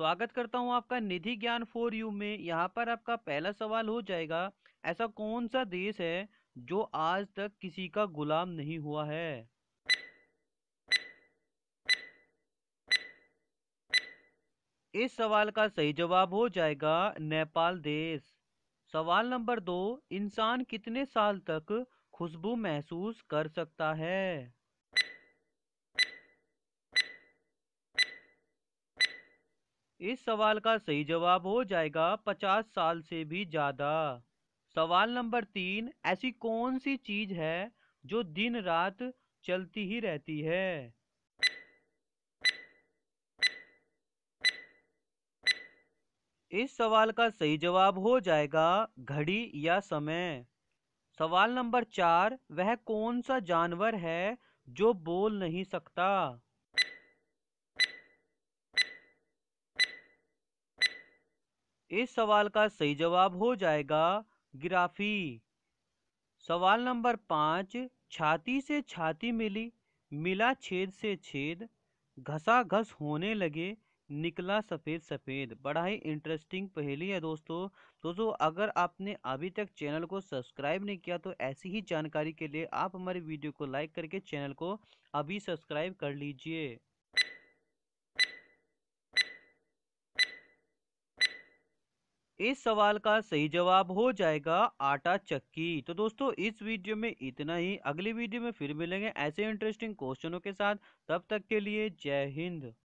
स्वागत करता हूं आपका निधि ज्ञान फॉर यू में यहां पर आपका पहला सवाल हो जाएगा ऐसा कौन सा देश है जो आज तक किसी का गुलाम नहीं हुआ है इस सवाल का सही जवाब हो जाएगा नेपाल देश सवाल नंबर दो इंसान कितने साल तक खुशबू महसूस कर सकता है इस सवाल का सही जवाब हो जाएगा पचास साल से भी ज़्यादा सवाल नंबर तीन ऐसी कौन सी चीज़ है जो दिन रात चलती ही रहती है इस सवाल का सही जवाब हो जाएगा घड़ी या समय सवाल नंबर चार वह कौन सा जानवर है जो बोल नहीं सकता इस सवाल का सही जवाब हो जाएगा ग्राफी सवाल नंबर पाँच छाती से छाती मिली मिला छेद से छेद घसा घस होने लगे निकला सफ़ेद सफ़ेद बड़ा ही इंटरेस्टिंग पहेली है दोस्तों दोस्तों अगर आपने अभी तक चैनल को सब्सक्राइब नहीं किया तो ऐसी ही जानकारी के लिए आप हमारे वीडियो को लाइक करके चैनल को अभी सब्सक्राइब कर लीजिए इस सवाल का सही जवाब हो जाएगा आटा चक्की तो दोस्तों इस वीडियो में इतना ही अगली वीडियो में फिर मिलेंगे ऐसे इंटरेस्टिंग क्वेश्चनों के साथ तब तक के लिए जय हिंद